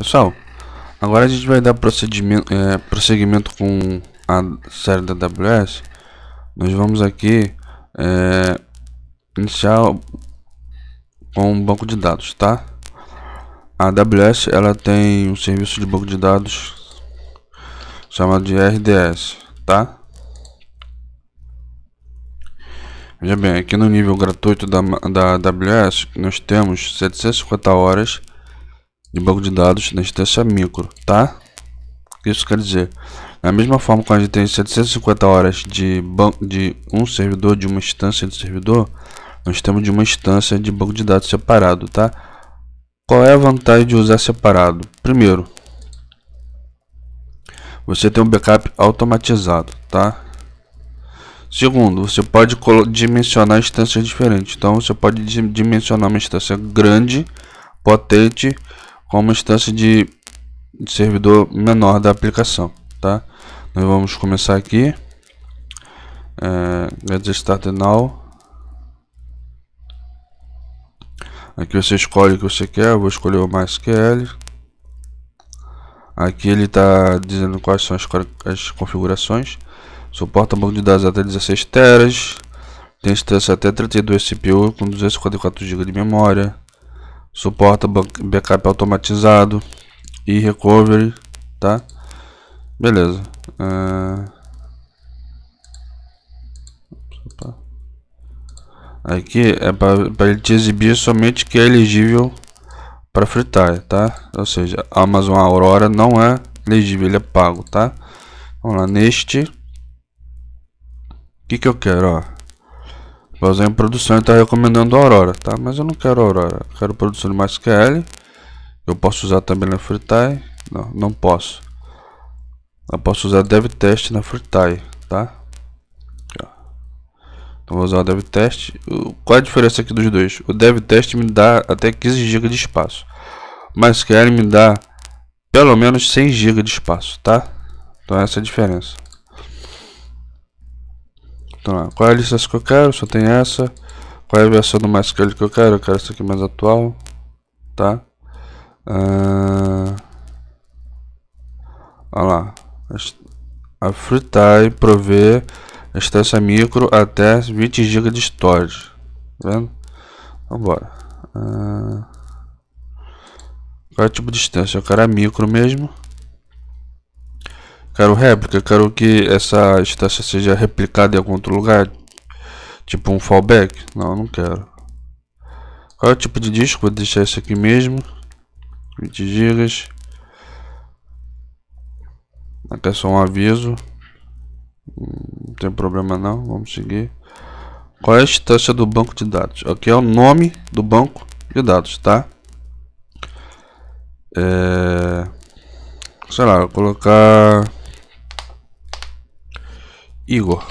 Pessoal, agora a gente vai dar procedimento, é, prosseguimento com a série da AWS. Nós vamos aqui é, iniciar com um banco de dados, tá? A AWS ela tem um serviço de banco de dados chamado de RDS, tá? Veja bem, aqui no nível gratuito da, da AWS nós temos 750 horas de banco de dados na instância micro, tá? O que isso quer dizer? Da mesma forma que a gente tem 750 horas de, de um servidor, de uma instância de servidor, nós temos de uma instância de banco de dados separado, tá? Qual é a vantagem de usar separado? Primeiro, você tem um backup automatizado, tá? Segundo, você pode dimensionar instâncias diferentes. Então, você pode dimensionar uma instância grande, potente com uma instância de servidor menor da aplicação, tá? Nós vamos começar aqui. É, start now. Aqui você escolhe o que você quer, Eu vou escolher o MySQL. É aqui ele está dizendo quais são as, as configurações. Suporta banco de dados até 16 teras. Tem instância até 32 CPU com 254 GB de memória suporta backup automatizado e recovery, tá? Beleza. Uh... Aqui é para ele te exibir somente que é elegível para fritar, tá? Ou seja, Amazon Aurora não é elegível, ele é pago, tá? Vamos lá, neste... O que, que eu quero, ó? usar em produção e está recomendando Aurora, tá? Mas eu não quero Aurora, quero produção de MySQL. Eu posso usar também na FreeTie? Não, não posso. Eu posso usar DevTest na FreeTie, tá? Então vou usar o DevTest. Qual é a diferença aqui dos dois? O DevTest me dá até 15 GB de espaço. MySQL me dá pelo menos 100 GB de espaço, tá? Então essa é a diferença. Então, lá. qual é a licença que eu quero? Só tem essa. Qual é a versão do MySQL que eu quero? Eu quero essa aqui mais atual. Tá? Uh... Olha lá. A FreeTime provê instância micro até 20 GB de storage. Tá vendo? Vambora. Então, uh... Ah, qual é o tipo de instância? Eu quero a micro mesmo. Quero réplica, quero que essa instância seja replicada em algum outro lugar. Tipo um fallback? Não, não quero. Qual é o tipo de disco? Vou deixar esse aqui mesmo. 20 GB. Aqui é só um aviso. Hum, não tem problema não, vamos seguir. Qual é a instância do banco de dados? Aqui é o nome do banco de dados, tá? É... Sei lá, vou colocar... Igor.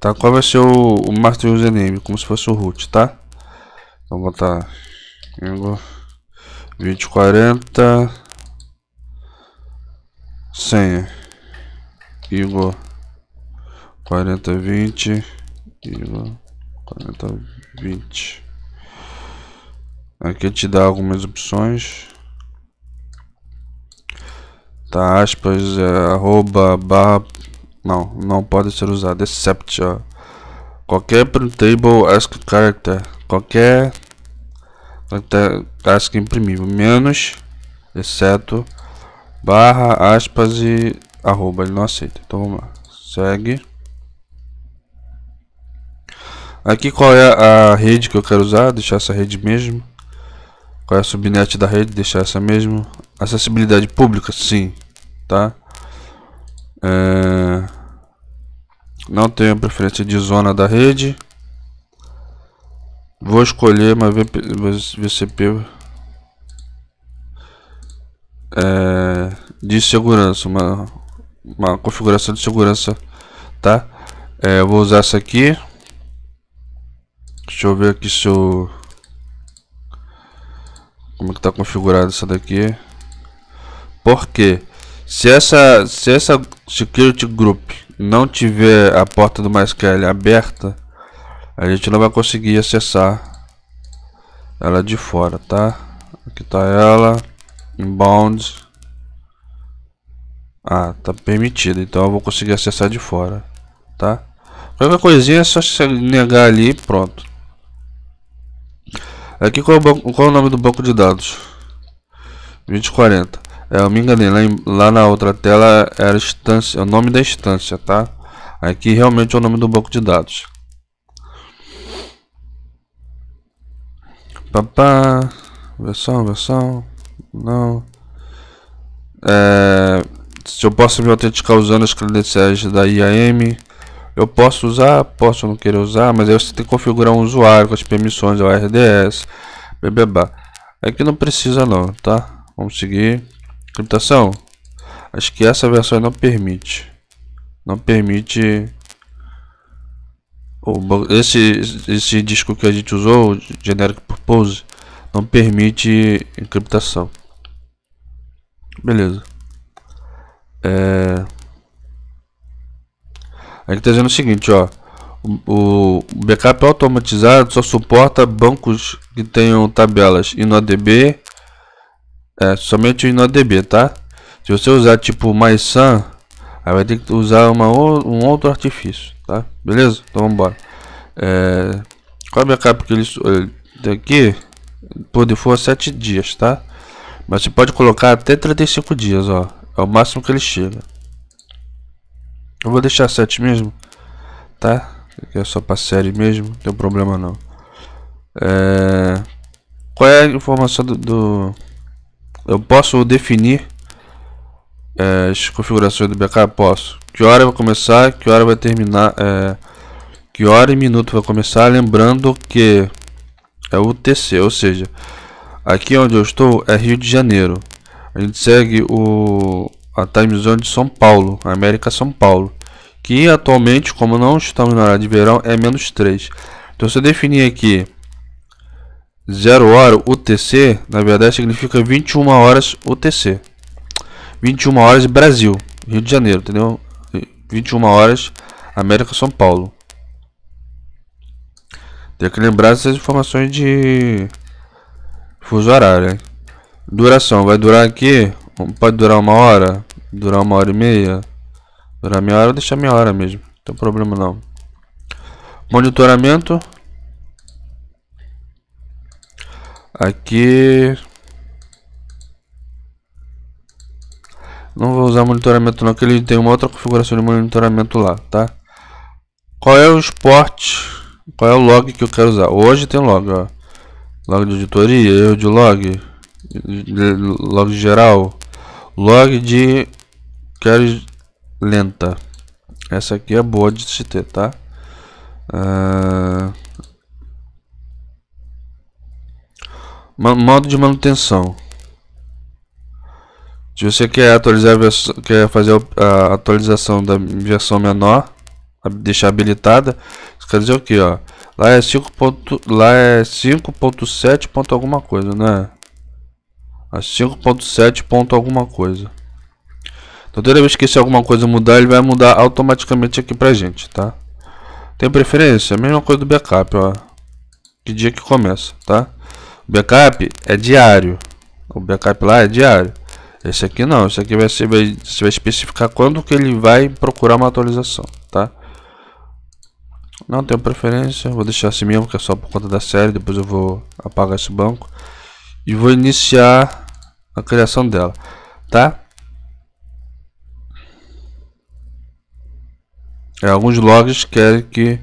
Tá, qual vai ser o, o Master Username? Como se fosse o root, tá? Então botar Igor 2040 senha Igor 4020 Igor 4020 Aqui te dá algumas opções tá, aspas, é, arroba, barra, não, não pode ser usado, except, ó. qualquer printable ASCII character, qualquer ASCII imprimível, menos, exceto, barra, aspas e arroba, ele não aceita, então vamos lá, segue. Aqui qual é a rede que eu quero usar, deixar essa rede mesmo. Qual é a subnet da rede, deixar essa mesmo. Acessibilidade pública, sim tá? É... Não tenho preferência de zona da rede. Vou escolher uma VP... VCP é... de segurança, uma... uma configuração de segurança, tá? É, eu vou usar essa aqui. Deixa eu ver aqui se eu... Como é que tá configurado essa daqui. Por quê? Porque se essa, se essa security group não tiver a porta do MySQL aberta, a gente não vai conseguir acessar ela de fora, tá? Aqui tá ela, inbound. Ah, tá permitido, então eu vou conseguir acessar de fora, tá? Qualquer coisinha é só se negar ali pronto. Aqui qual é, o banco, qual é o nome do banco de dados? 2040. É, eu me enganei, lá, em, lá na outra tela era instância, é o nome da instância, tá? Aqui realmente é o nome do banco de dados. Papá, versão, versão, não. É, se eu posso me autenticar usando as credenciais da IAM, eu posso usar, posso não querer usar, mas aí você tem que configurar um usuário com as permissões é o RDS, BBB. Aqui não precisa não, tá? Vamos seguir criptação? acho que essa versão não permite. Não permite... Esse, esse disco que a gente usou, generic purpose, não permite encriptação. Beleza. É... Aqui está dizendo o seguinte, ó. O, o backup automatizado só suporta bancos que tenham tabelas InnoDB, é, somente no ADB, tá? Se você usar tipo mais sun, aí vai ter que usar uma, um outro artifício, tá? Beleza? Então vamos embora. É, qual é a capa que ele é, daqui? Por default 7 é dias, tá? Mas você pode colocar até 35 dias, ó. É o máximo que ele chega. Eu vou deixar 7 mesmo, tá? Aqui é só para série mesmo, não tem problema não. É... Qual é a informação do, do... Eu posso definir é, as configurações do backup? Posso. Que hora vai começar, que hora vai terminar, é, que hora e minuto vai começar. Lembrando que é UTC, ou seja, aqui onde eu estou é Rio de Janeiro. A gente segue o, a time zone de São Paulo, América São Paulo. Que atualmente, como não estamos na hora de verão, é menos 3. Então se eu definir aqui 0 hora UTC, na verdade significa 21 horas UTC. 21 horas Brasil, Rio de Janeiro, entendeu? 21 horas América São Paulo. Tem que lembrar essas informações de fuso horário. Hein? Duração, vai durar aqui, hum, pode durar uma hora, durar uma hora e meia, durar meia hora, deixar meia hora mesmo, não tem problema não. Monitoramento, Aqui... Não vou usar monitoramento não, que ele tem uma outra configuração de monitoramento lá, tá? Qual é o esporte? Qual é o log que eu quero usar? Hoje tem log, ó. Log de auditoria, eu de log. Log geral. Log de... Quero lenta. Essa aqui é boa de se ter, tá? Uh... Modo de manutenção. Se você quer atualizar versão, quer fazer a atualização da versão menor, deixar habilitada, isso quer dizer o que, ó? Lá é 5. Ponto, lá é 5.7 ponto alguma coisa, né? A 5.7 ponto alguma coisa. Então toda vez que se alguma coisa mudar, ele vai mudar automaticamente aqui pra gente, tá? Tem preferência? mesma coisa do backup, ó. Que dia que começa, tá? O backup é diário. O backup lá é diário. Esse aqui não, esse aqui vai ser, vai, você vai especificar quando que ele vai procurar uma atualização, tá? Não tenho preferência, vou deixar assim mesmo, que é só por conta da série, depois eu vou apagar esse banco. E vou iniciar a criação dela, tá? É, alguns logs querem que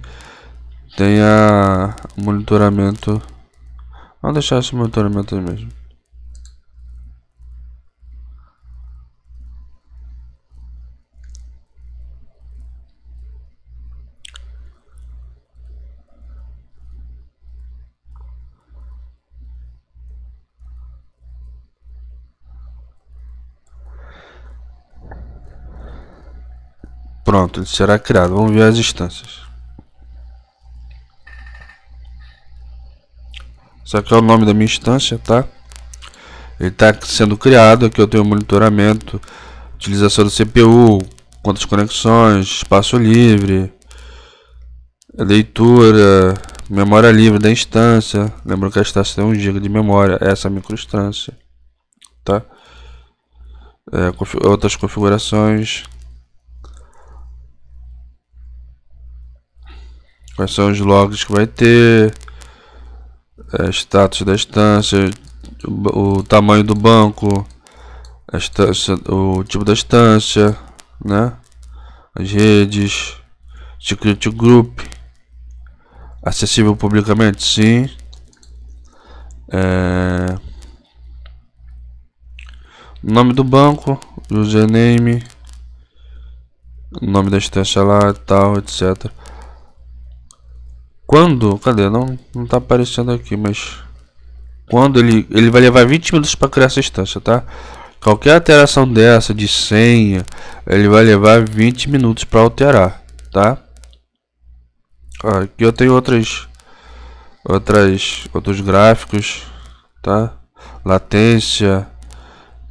tenha monitoramento Vamos deixar esse monitoramento mesmo. Pronto, ele será criado. Vamos ver as instâncias. Isso aqui é o nome da minha instância, tá? Ele está sendo criado, aqui eu tenho monitoramento, utilização do CPU, quantas conexões, espaço livre, leitura, memória livre da instância. Lembra que a instância tem 1 GB de memória, essa é micro instância, tá? É, outras configurações. Quais são os logs que vai ter? é, status da instância, o, o tamanho do banco, instância, o tipo da instância, né? as redes, security group, acessível publicamente, sim. É... Nome do banco, username, nome da instância lá, tal, etc. Quando, cadê? Não, não tá aparecendo aqui, mas quando ele ele vai levar 20 minutos para criar essa instância, tá? Qualquer alteração dessa de senha, ele vai levar 20 minutos para alterar, tá? Aqui eu tenho outras outras outros gráficos, tá? Latência,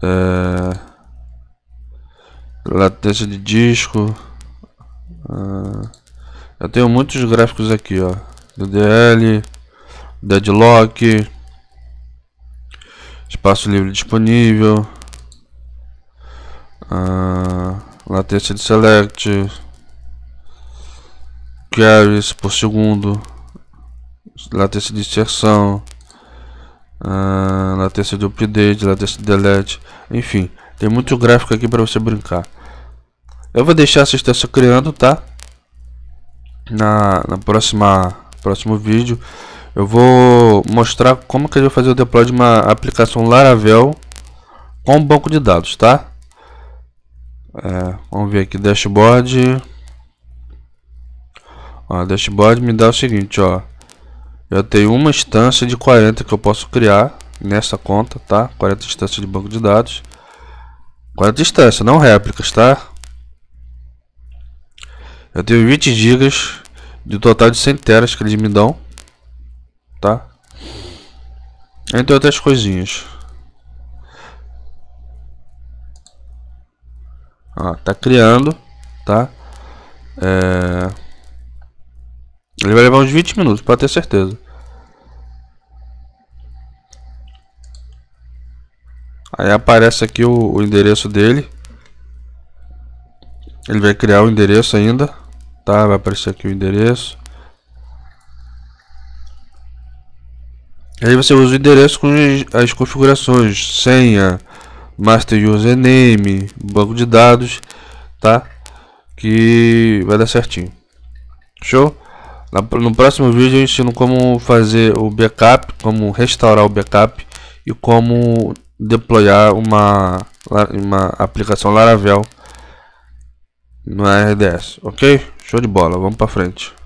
é, latência de disco. Ah, eu tenho muitos gráficos aqui, ó. DDL, Deadlock, espaço livre disponível, uh, latência de select, carries por segundo, latência de inserção, uh, latência de update, latência de delete, enfim, tem muito gráfico aqui para você brincar. Eu vou deixar a assistência criando, tá? na, na próxima próximo vídeo eu vou mostrar como que eu vou fazer o deploy de uma aplicação Laravel com um banco de dados, tá? É, vamos ver aqui dashboard. Ó, dashboard me dá o seguinte, ó. Eu tenho uma instância de 40 que eu posso criar nessa conta, tá? 40 instâncias de banco de dados. 40 instâncias, não réplicas, tá? Eu tenho 20 gigas de total de 100 teras que eles me dão. Tá? Entre outras coisinhas. Ó, tá criando, tá? É... Ele vai levar uns 20 minutos, para ter certeza. Aí aparece aqui o, o endereço dele. Ele vai criar o endereço ainda tá? Vai aparecer aqui o endereço. Aí você usa o endereço com as configurações, senha, master username, banco de dados, tá? Que vai dar certinho. Show? No próximo vídeo eu ensino como fazer o backup, como restaurar o backup e como deployar uma, uma aplicação Laravel no RDS, ok? Show de bola, vamos pra frente.